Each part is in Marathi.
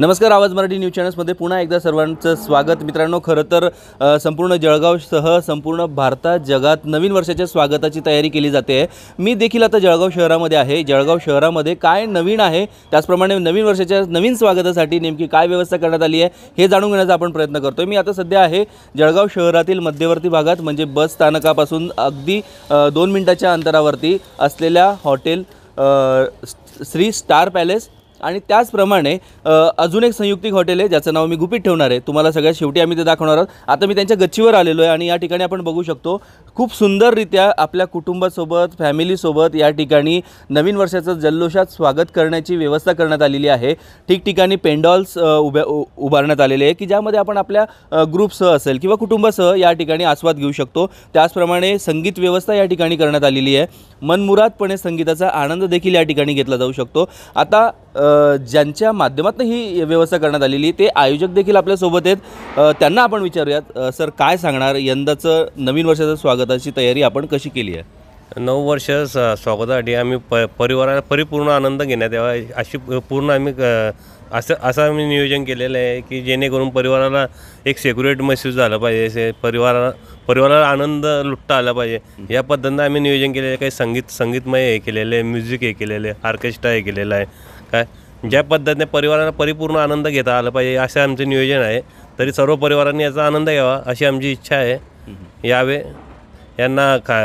नमस्कार आवाज मराठी न्यूज चॅनल्समध्ये पुन्हा एकदा सर्वांचं स्वागत मित्रांनो खरं तर संपूर्ण जळगावसह संपूर्ण भारतात जगात नवीन वर्षाच्या स्वागताची तयारी केली जाते मी देखील आता जळगाव शहरामध्ये आहे जळगाव शहरामध्ये काय नवीन आहे त्याचप्रमाणे नवीन वर्षाच्या नवीन स्वागतासाठी नेमकी काय व्यवस्था करण्यात आली आहे हे जाणून घेण्याचा आपण प्रयत्न करतो मी आता सध्या आहे जळगाव शहरातील मध्यवर्ती भागात म्हणजे बस स्थानकापासून अगदी दोन मिनटाच्या अंतरावरती असलेल्या हॉटेल श्री स्टार पॅलेस आणि त्याचप्रमाणे अजून एक संयुक्तिक हॉटेल आहे ज्याचं नाव मी गुपित ठेवणार आहे तुम्हाला सगळ्यात शेवटी आम्ही ते दाखवणार आहोत आता मी त्यांच्या गच्चीवर आलेलो आहे आणि या ठिकाणी आपण बघू शकतो खूप सुंदररित्या आपल्या कुटुंबासोबत फॅमिलीसोबत या ठिकाणी नवीन वर्षाचं जल्लोषात स्वागत करण्याची व्यवस्था करण्यात आलेली आहे ठिकठिकाणी पेंडॉल्स उभ्या उभारण्यात आलेले आहे की ज्यामध्ये आपण आपल्या ग्रुपसह असेल किंवा कुटुंबासह या ठिकाणी आस्वाद घेऊ शकतो त्याचप्रमाणे संगीत व्यवस्था या ठिकाणी करण्यात आलेली आहे मनमुरादपणे संगीताचा आनंद देखील या ठिकाणी घेतला जाऊ शकतो आता ज्यांच्या माध्यमातून ही व्यवस्था करण्यात आलेली ते आयोजक देखील आपल्यासोबत आहेत त्यांना आपण विचारूयात सर काय सांगणार यंदाचं नवीन वर्षाचं स्वागताची तयारी आपण कशी केली आहे नऊ वर्ष स्वागतासाठी आम्ही प परिवाराला परिपूर्ण आनंद घेण्यात यावा अशी पूर्ण आम्ही असं असं आम्ही नियोजन केलेलं आहे की जेणेकरून परिवाराला एक सेक्युरेट मेसेज झाला पाहिजे परिवाराला परिवाराला आनंद लुटता आला पाहिजे या पद्धतीनं आम्ही नियोजन केलेलं आहे काही संगीत संगीतमय हे केलेलं आहे म्युझिक हे केलेलं आहे ऑर्केस्ट्रा हे केलेलं आहे काय ज्या पद्धतीने परिवाराला परिपूर्ण आनंद घेता आला पाहिजे असं आमचं नियोजन आहे तरी सर्व परिवारांनी याचा आनंद घ्यावा अशी आमची इच्छा आहे यावे यांना का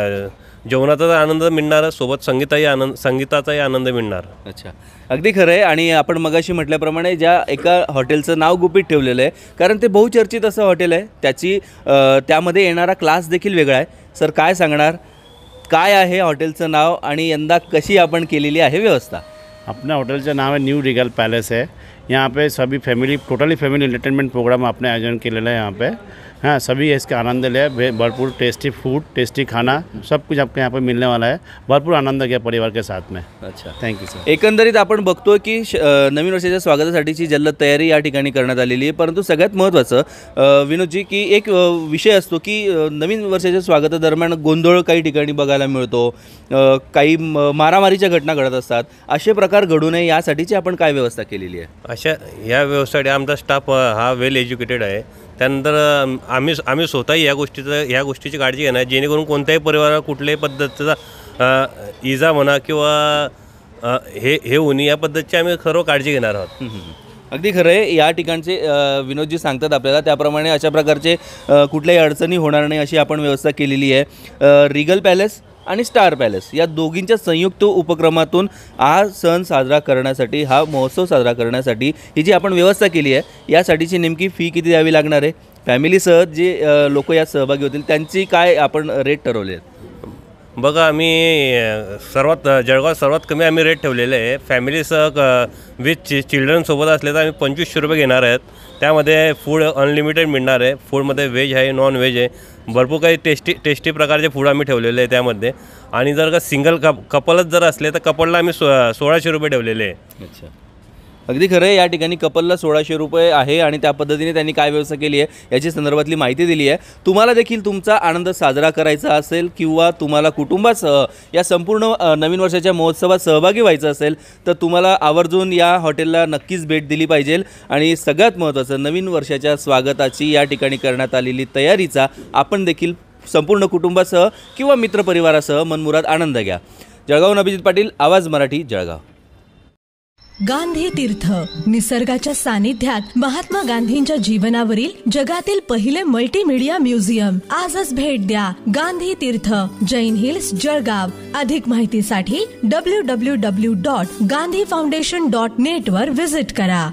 जेवणाचा आनंद मिळणार सोबत संगीताही आनंद संगीताचाही आनंद मिळणार अच्छा अगदी खरं आहे आणि आपण मगाशी म्हटल्याप्रमाणे ज्या एका हॉटेलचं नाव गुपित ठेवलेलं आहे कारण ते बहुचर्चित असं हॉटेल आहे त्याची त्यामध्ये येणारा क्लास देखील वेगळा आहे सर काय सांगणार काय आहे हॉटेलचं नाव आणि यंदा कशी आपण केलेली आहे व्यवस्था अपना होटल का नाम है न्यू रिगल पॅलेस है, यहाँ पे सभी family totally family entertainment program आपण आयोजन केलेला आहे यहाँ पे हाँ सभी इसका आनंद ले भरपूर टेस्टी फूड टेस्टी खाना सब कुछ आपके यहाँ पर मिलने वाला है भरपूर आनंद घ्या परिवार के साथ में अच्छा थँक्यू सर एकंदरीत आपण बघतोय की नवीन वर्षाच्या स्वागतासाठीची जल्द तयारी या ठिकाणी करण्यात आलेली आहे परंतु सगळ्यात महत्त्वाचं विनोदजी की एक विषय असतो की नवीन वर्षाच्या स्वागतादरम्यान गोंधळ काही ठिकाणी बघायला मिळतो काही मारामारीच्या घटना घडत असतात असे प्रकार घडू नये यासाठीची आपण काय व्यवस्था केलेली आहे अशा या व्यवस्थेसाठी आमचा स्टाफ हा वेल एज्युकेटेड आहे त्यानंतर आम्ही आम्ही स्वतःही या गोष्टीचं ह्या गोष्टीची काळजी घेणार जेणेकरून कोणत्याही परिवाराला कुठल्याही पद्धतीचा इजा म्हणा किंवा हे हे होणे या पद्धतीची आम्ही खरं काळजी घेणार आहोत अगदी खरं आहे या ठिकाणचे विनोदजी सांगतात आपल्याला त्याप्रमाणे अशा प्रकारचे कुठल्याही अडचणी होणार नाही अशी आपण व्यवस्था केलेली आहे रिगल पॅलेस आणि स्टार पॅलेस या दोघींच्या संयुक्त उपक्रमातून हा सण साजरा करण्यासाठी हा महोत्सव साजरा करण्यासाठी ही जी आपण व्यवस्था केली आहे यासाठीची नेमकी फी किती द्यावी लागणार आहे फॅमिलीसह जे लोक यात सहभागी होतील त्यांची काय आपण रेट ठरवले आहेत बघा आम्ही सर्वात जळगाव सर्वात कमी आम्ही रेट ठेवलेले आहे फॅमिलीसह क विथ चि चिल्ड्रनसोबत असले तर आम्ही पंचवीसशे रुपये घेणार आहेत त्यामध्ये फूड अनलिमिटेड मिळणार आहे फूडमध्ये व्हेज आहे नॉन व्हेज आहे भरपूर काही टेस्टी टेस्टी प्रकारचे फूड आम्ही ठेवलेले आहे त्यामध्ये आणि जर का सिंगल कप कपलच जर असले तर कपलला आम्ही सो सोळाशे रुपये ठेवलेले आहे अच्छा अगदी खरं या ठिकाणी कपलला सोळाशे रुपये आहे आणि त्या पद्धतीने त्यांनी काय व्यवस्था केली आहे याची संदर्भातली माहिती दिली आहे तुम्हाला देखील तुमचा आनंद साजरा करायचा असेल किंवा तुम्हाला कुटुंबासह या संपूर्ण नवीन वर्षाच्या महोत्सवात सहभागी व्हायचं असेल तर तुम्हाला आवर्जून या हॉटेलला नक्कीच भेट दिली पाहिजे आणि सगळ्यात महत्त्वाचं नवीन वर्षाच्या स्वागताची या ठिकाणी करण्यात आलेली तयारीचा आपण देखील संपूर्ण कुटुंबासह किंवा मित्रपरिवारासह मनमुराद आनंद घ्या जळगाव अभिजित पाटील आवाज मराठी जळगाव गांधी तीर्थ निसर्गाच्या सानिध्यात महात्मा गांधींच्या जीवनावरील जगातील पहिले मल्टीमीडिया म्युझियम आजच भेट द्या गांधी तीर्थ जैन हिल्स जळगाव अधिक माहितीसाठी W W W dot Gandhi foundation dot net वर विजिट करा